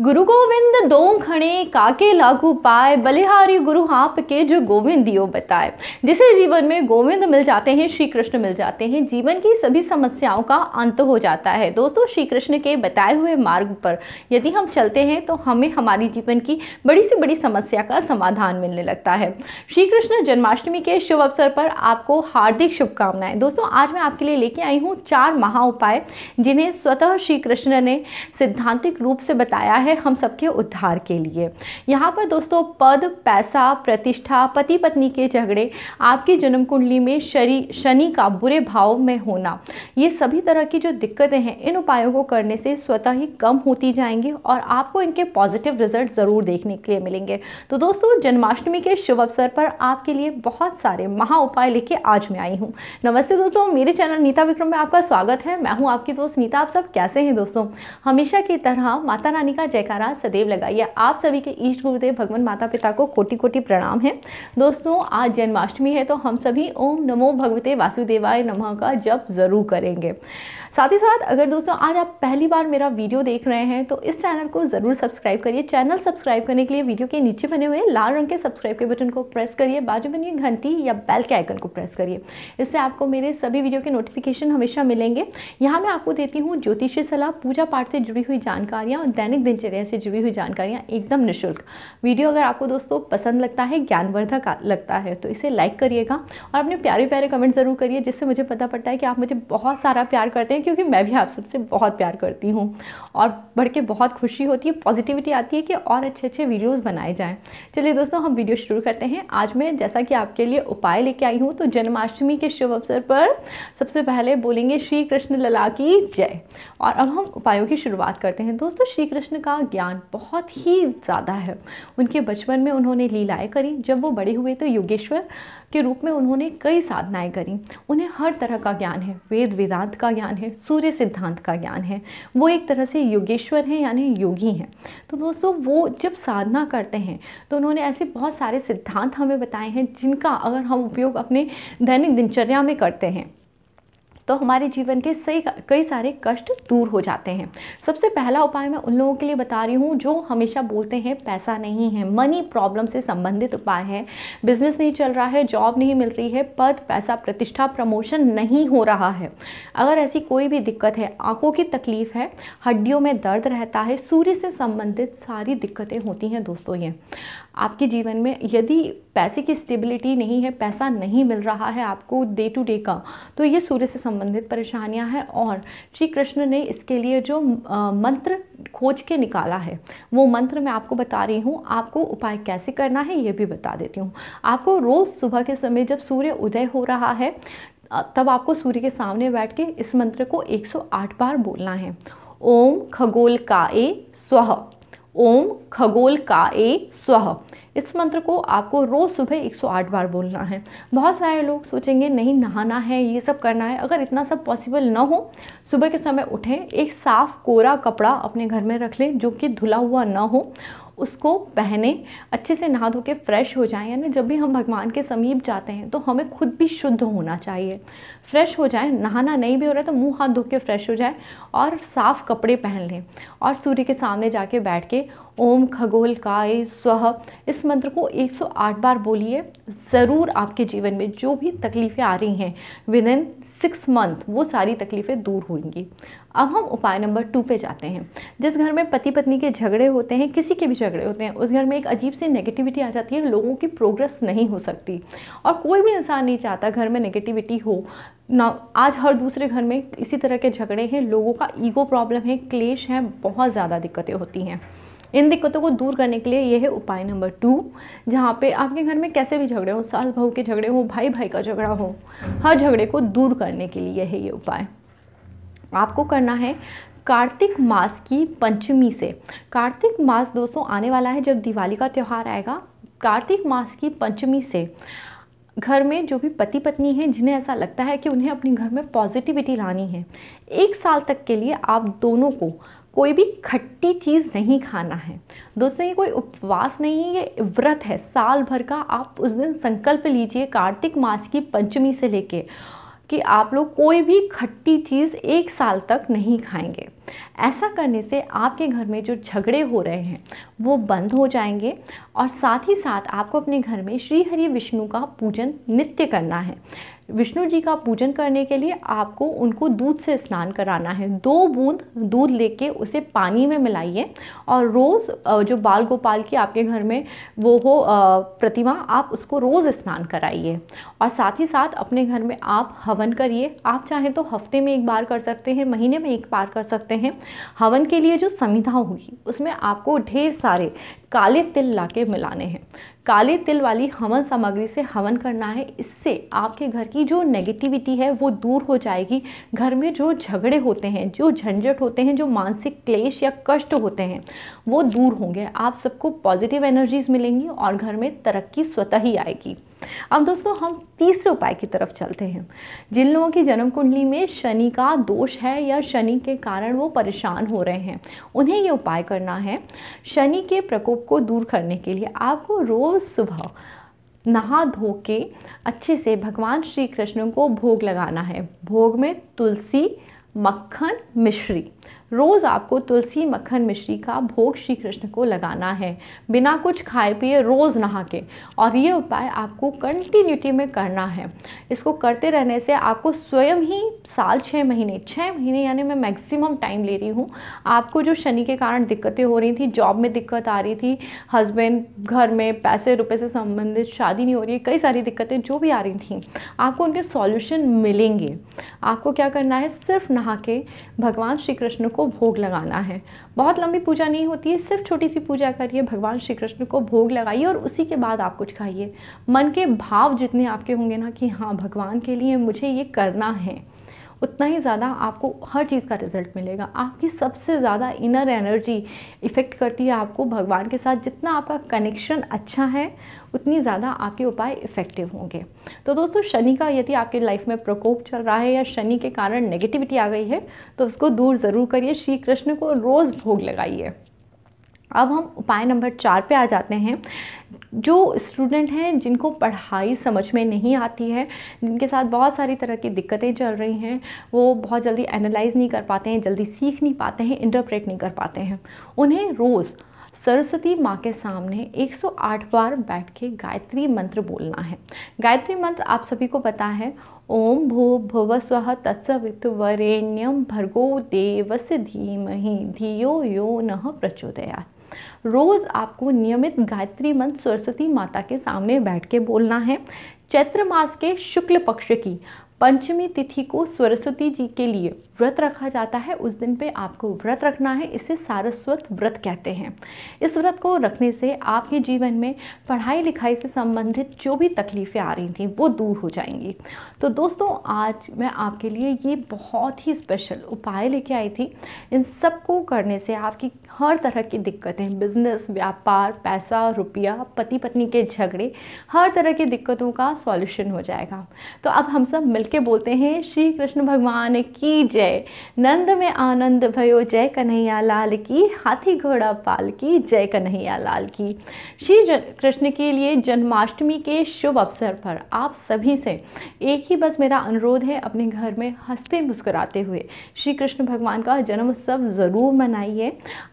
गुरु गोविंद दो खणे काके लागू पाए बलिहारी गुरु हाँप के जो गोविंद दियो बताए जिसे जीवन में गोविंद मिल जाते हैं श्री कृष्ण मिल जाते हैं जीवन की सभी समस्याओं का अंत हो जाता है दोस्तों श्री कृष्ण के बताए हुए मार्ग पर यदि हम चलते हैं तो हमें हमारी जीवन की बड़ी से बड़ी समस्या का समाधान मिलने लगता है श्री कृष्ण जन्माष्टमी के शुभ अवसर पर आपको हार्दिक शुभकामनाएं दोस्तों आज मैं आपके लिए लेके आई हूँ चार महा उपाय जिन्हें स्वतः श्री कृष्ण ने सिद्धांतिक रूप से बताया है हम सबके उद्धार के लिए यहाँ पर दोस्तों पद पैसा प्रतिष्ठा पति पत्नी के झगड़े आपकी जन्म कुंडली में शनि का बुरे भाव में होना ये सभी तरह की जो दिक्कतें हैं इन उपायों को करने से स्वतः ही कम होती जाएंगी और आपको इनके पॉजिटिव रिजल्ट ज़रूर देखने के लिए मिलेंगे तो दोस्तों जन्माष्टमी के शुभ अवसर पर आपके लिए बहुत सारे महा उपाय लेके आज मैं आई हूँ नमस्ते दोस्तों मेरे चैनल नीता विक्रम में आपका स्वागत है मैं हूँ आपकी दोस्त नीता आप सब कैसे हैं दोस्तों हमेशा की तरह माता रानी का जयकारा सदैव लगाइए आप सभी के ईष्ट गुरुदेव भगवान माता पिता को कोटि कोटि प्रणाम है दोस्तों आज जन्माष्टमी है तो हम सभी ओम नमो भगवते वासुदेवाय नमः का जप जरूर करेंगे साथ ही साथ अगर दोस्तों आज आप पहली बार मेरा वीडियो देख रहे हैं तो इस चैनल को ज़रूर सब्सक्राइब करिए चैनल सब्सक्राइब करने के लिए वीडियो के नीचे बने हुए लाल रंग के सब्सक्राइब के बटन को प्रेस करिए बाजू बनी घंटी या बेल के आइकन को प्रेस करिए इससे आपको मेरे सभी वीडियो के नोटिफिकेशन हमेशा मिलेंगे यहाँ मैं आपको देती हूँ ज्योतिषी सलाह पूजा पाठ से जुड़ी हुई जानकारियाँ और दैनिक दिनचर्या से जुड़ी हुई जानकारियाँ एकदम निःशुल्क वीडियो अगर आपको दोस्तों पसंद लगता है ज्ञानवर्धक लगता है तो इसे लाइक करिएगा और अपने प्यारे प्यारे कमेंट ज़रूर करिए जिससे मुझे पता पड़ता है कि आप मुझे बहुत सारा प्यार करते हैं हैं क्योंकि मैं भी आप सबसे बहुत प्यार करती हूँ और बढ़ के बहुत खुशी होती है पॉजिटिविटी आती है कि और अच्छे अच्छे वीडियोस बनाए जाएं चलिए दोस्तों हम वीडियो शुरू करते हैं आज मैं जैसा कि आपके लिए उपाय लेके आई हूँ तो जन्माष्टमी के शुभ अवसर पर सबसे पहले बोलेंगे श्री कृष्ण लला की जय और अब हम उपायों की शुरुआत करते हैं दोस्तों श्री कृष्ण का ज्ञान बहुत ही ज़्यादा है उनके बचपन में उन्होंने लीलाएँ करी जब वो बड़े हुए तो योगेश्वर के रूप में उन्होंने कई साधनाएं करी उन्हें हर तरह का ज्ञान है वेद वेदांत का ज्ञान है सूर्य सिद्धांत का ज्ञान है वो एक तरह से योगेश्वर हैं यानी योगी हैं तो दोस्तों वो जब साधना करते हैं तो उन्होंने ऐसे बहुत सारे सिद्धांत हमें बताए हैं जिनका अगर हम उपयोग अपने दैनिक दिनचर्या में करते हैं तो हमारे जीवन के सही कई सारे कष्ट दूर हो जाते हैं सबसे पहला उपाय मैं उन लोगों के लिए बता रही हूँ जो हमेशा बोलते हैं पैसा नहीं है मनी प्रॉब्लम से संबंधित उपाय है बिजनेस नहीं चल रहा है जॉब नहीं मिल रही है पद पैसा प्रतिष्ठा प्रमोशन नहीं हो रहा है अगर ऐसी कोई भी दिक्कत है आंखों की तकलीफ है हड्डियों में दर्द रहता है सूर्य से संबंधित सारी दिक्कतें होती हैं दोस्तों ये आपके जीवन में यदि पैसे की स्टेबिलिटी नहीं है पैसा नहीं मिल रहा है आपको डे टू डे का तो ये सूर्य से संबंधित परेशानियां हैं और श्री कृष्ण ने इसके लिए जो मंत्र खोज के निकाला है वो मंत्र मैं आपको बता रही हूँ आपको उपाय कैसे करना है ये भी बता देती हूँ आपको रोज़ सुबह के समय जब सूर्य उदय हो रहा है तब आपको सूर्य के सामने बैठ के इस मंत्र को 108 बार बोलना है ओम खगोल का ए स्व ओम खगोल का ए स्व इस मंत्र को आपको रोज़ सुबह 108 बार बोलना है बहुत सारे लोग सोचेंगे नहीं नहाना है ये सब करना है अगर इतना सब पॉसिबल ना हो सुबह के समय उठें एक साफ़ कोरा कपड़ा अपने घर में रख लें जो कि धुला हुआ ना हो उसको पहने अच्छे से नहा धो के फ्रेश हो जाएं यानी जब भी हम भगवान के समीप जाते हैं तो हमें खुद भी शुद्ध होना चाहिए फ्रेश हो जाए नहाना नहीं भी हो रहा तो मुँह हाथ धो के फ्रेश हो जाए और साफ़ कपड़े पहन लें और सूर्य के सामने जाके बैठ के ओम खगोल काय स्व इस मंत्र को 108 बार बोलिए ज़रूर आपके जीवन में जो भी तकलीफ़ें आ रही हैं विद इन सिक्स मंथ वो सारी तकलीफ़ें दूर होंगी अब हम उपाय नंबर टू पे जाते हैं जिस घर में पति पत्नी के झगड़े होते हैं किसी के भी झगड़े होते हैं उस घर में एक अजीब सी नेगेटिविटी आ जाती है लोगों की प्रोग्रेस नहीं हो सकती और कोई भी इंसान नहीं चाहता घर में नेगेटिविटी हो ना आज हर दूसरे घर में इसी तरह के झगड़े हैं लोगों का ईगो प्रॉब्लम है क्लेश है बहुत ज़्यादा दिक्कतें होती हैं इन दिक्कतों को दूर करने के लिए यह है उपाय नंबर टू जहाँ पे आपके घर में कैसे भी झगड़े हों सास बहू के झगड़े हों भाई भाई का झगड़ा हो हर झगड़े को दूर करने के लिए है ये उपाय आपको करना है कार्तिक मास की पंचमी से कार्तिक मास दोस्तों आने वाला है जब दिवाली का त्यौहार आएगा कार्तिक मास की पंचमी से घर में जो भी पति पत्नी हैं जिन्हें ऐसा लगता है कि उन्हें अपने घर में पॉजिटिविटी लानी है एक साल तक के लिए आप दोनों को कोई भी खट्टी चीज़ नहीं खाना है दोस्तों ये कोई उपवास नहीं है ये व्रत है साल भर का आप उस दिन संकल्प लीजिए कार्तिक मास की पंचमी से लेके कि आप लोग कोई भी खट्टी चीज़ एक साल तक नहीं खाएंगे ऐसा करने से आपके घर में जो झगड़े हो रहे हैं वो बंद हो जाएंगे और साथ ही साथ आपको अपने घर में श्री हरि विष्णु का पूजन नित्य करना है विष्णु जी का पूजन करने के लिए आपको उनको दूध से स्नान कराना है दो बूंद दूध लेके उसे पानी में मिलाइए और रोज़ जो बाल गोपाल की आपके घर में वो हो प्रतिमा आप उसको रोज़ स्नान कराइए और साथ ही साथ अपने घर में आप हवन करिए आप चाहें तो हफ्ते में एक बार कर सकते हैं महीने में एक बार कर सकते हैं सकते हैं हवन के लिए जो संविधा होगी उसमें आपको ढेर सारे काले तिल के मिलाने हैं काले तिल वाली हवन सामग्री से हवन करना है इससे आपके घर की जो नेगेटिविटी है वो दूर हो जाएगी घर में जो झगड़े होते हैं जो झंझट होते हैं जो मानसिक क्लेश या कष्ट होते हैं वो दूर होंगे आप सबको पॉजिटिव एनर्जीज मिलेंगी और घर में तरक्की स्वतः ही आएगी अब दोस्तों हम तीसरे उपाय की तरफ चलते हैं जिन लोगों की जन्म कुंडली में शनि का दोष है या शनि के कारण वो परेशान हो रहे हैं उन्हें ये उपाय करना है शनि के प्रकोप रोग को दूर करने के लिए आपको रोज़ सुबह नहा धो के अच्छे से भगवान श्री कृष्ण को भोग लगाना है भोग में तुलसी मक्खन मिश्री रोज़ आपको तुलसी मक्खन मिश्री का भोग श्री कृष्ण को लगाना है बिना कुछ खाए पिए रोज़ नहा के और ये उपाय आपको कंटिन्यूटी में करना है इसको करते रहने से आपको स्वयं ही साल छः महीने छः महीने यानी मैं मैक्सिमम टाइम ले रही हूँ आपको जो शनि के कारण दिक्कतें हो रही थी जॉब में दिक्कत आ रही थी हस्बैंड घर में पैसे रुपये से संबंधित शादी नहीं हो रही कई सारी दिक्कतें जो भी आ रही थी आपको उनके सॉल्यूशन मिलेंगे आपको क्या करना है सिर्फ नहा के भगवान श्री कृष्ण को भोग लगाना है बहुत लंबी पूजा नहीं होती है सिर्फ छोटी सी पूजा करिए भगवान श्री कृष्ण को भोग लगाइए और उसी के बाद आप कुछ खाइए मन के भाव जितने आपके होंगे ना कि हाँ भगवान के लिए मुझे ये करना है उतना ही ज़्यादा आपको हर चीज़ का रिजल्ट मिलेगा आपकी सबसे ज़्यादा इनर एनर्जी इफ़ेक्ट करती है आपको भगवान के साथ जितना आपका कनेक्शन अच्छा है उतनी ज़्यादा आपके उपाय इफ़ेक्टिव होंगे तो दोस्तों शनि का यदि आपके लाइफ में प्रकोप चल रहा है या शनि के कारण नेगेटिविटी आ गई है तो उसको दूर ज़रूर करिए श्री कृष्ण को रोज़ भोग लगाइए अब हम उपाय नंबर चार पे आ जाते हैं जो स्टूडेंट हैं जिनको पढ़ाई समझ में नहीं आती है जिनके साथ बहुत सारी तरह की दिक्कतें चल रही हैं वो बहुत जल्दी एनालाइज नहीं कर पाते हैं जल्दी सीख नहीं पाते हैं इंटरप्रेट नहीं कर पाते हैं उन्हें रोज़ सरस्वती माँ के सामने 108 बार बैठ के गायत्री मंत्र बोलना है गायत्री मंत्र आप सभी को पता है ओम भू भुव स्व तत्सवित वरेण्यम भर्गो देवस धीमहि धियो यो न प्रचोदयात रोज़ आपको नियमित गायत्री मंत्र सरस्वती माता के सामने बैठ के बोलना है चैत्र मास के शुक्ल पक्ष की पंचमी तिथि को सरस्वती जी के लिए व्रत रखा जाता है उस दिन पे आपको व्रत रखना है इसे सारस्वत व्रत कहते हैं इस व्रत को रखने से आपके जीवन में पढ़ाई लिखाई से संबंधित जो भी तकलीफ़ें आ रही थी वो दूर हो जाएंगी तो दोस्तों आज मैं आपके लिए ये बहुत ही स्पेशल उपाय लेके आई थी इन सबको करने से आपकी हर तरह की दिक्कतें बिजनेस व्यापार पैसा रुपया पति पत्नी के झगड़े हर तरह की दिक्कतों का सॉल्यूशन हो जाएगा तो अब हम सब मिल के बोलते हैं श्री कृष्ण भगवान की जय नंद में आनंद भयो जय कन्हैया लाल की हाथी घोड़ा पाल की जय कन्हैया लाल की श्री कृष्ण के लिए जन्माष्टमी के शुभ अवसर पर आप सभी से एक ही बस मेरा अनुरोध है अपने घर में हंसते मुस्कुराते हुए श्री कृष्ण भगवान का जन्म उत्सव ज़रूर मनाइए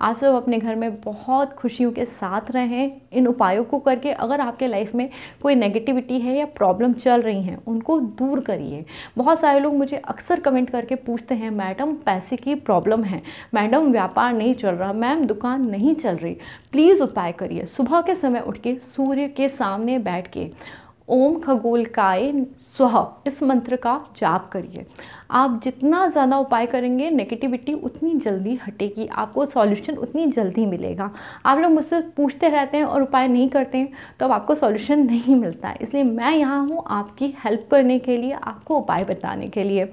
आप सब अपने घर में बहुत खुशियों के साथ रहें इन उपायों को करके अगर आपके लाइफ में कोई नेगेटिविटी है या प्रॉब्लम चल रही हैं उनको दूर करिए चाहिए बहुत सारे लोग मुझे अक्सर कमेंट करके पूछते हैं मैडम पैसे की प्रॉब्लम है मैडम व्यापार नहीं चल रहा मैम दुकान नहीं चल रही प्लीज़ उपाय करिए सुबह के समय उठ के सूर्य के सामने बैठ के ओम खगोल काय स्व इस मंत्र का जाप करिए आप जितना ज़्यादा उपाय करेंगे नेगेटिविटी उतनी जल्दी हटेगी आपको सॉल्यूशन उतनी जल्दी मिलेगा आप लोग मुझसे पूछते रहते हैं और उपाय नहीं करते हैं तो अब आपको सॉल्यूशन नहीं मिलता है इसलिए मैं यहाँ हूँ आपकी हेल्प करने के लिए आपको उपाय बताने के लिए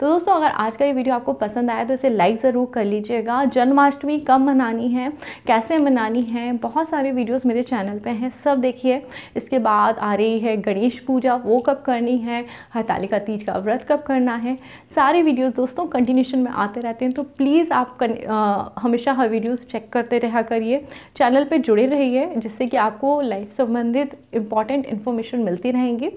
तो दोस्तों अगर आज का ये वीडियो आपको पसंद आया तो इसे लाइक ज़रूर कर लीजिएगा जन्माष्टमी कब मनानी है कैसे मनानी है बहुत सारे वीडियोज़ मेरे चैनल पर हैं सब देखिए इसके बाद आ रही है गणेश पूजा वो कब करनी है हरतालिका तीज का व्रत कब करना है सारे वीडियोस दोस्तों कंटिन्यूशन में आते रहते हैं तो प्लीज़ आप कर, आ, हमेशा हर वीडियोस चेक करते रहा करिए चैनल पे जुड़े रहिए जिससे कि आपको लाइफ संबंधित इंपॉर्टेंट इन्फॉर्मेशन मिलती रहेंगी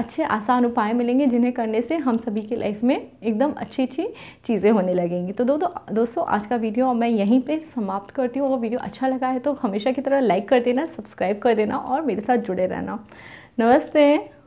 अच्छे आसान उपाय मिलेंगे जिन्हें करने से हम सभी की लाइफ में एकदम अच्छी अच्छी चीज़ें होने लगेंगी तो दो, दो दोस्तों आज का वीडियो मैं यहीं पे समाप्त करती हूँ और वीडियो अच्छा लगा है तो हमेशा की तरह लाइक कर देना सब्सक्राइब कर देना और मेरे साथ जुड़े रहना नमस्ते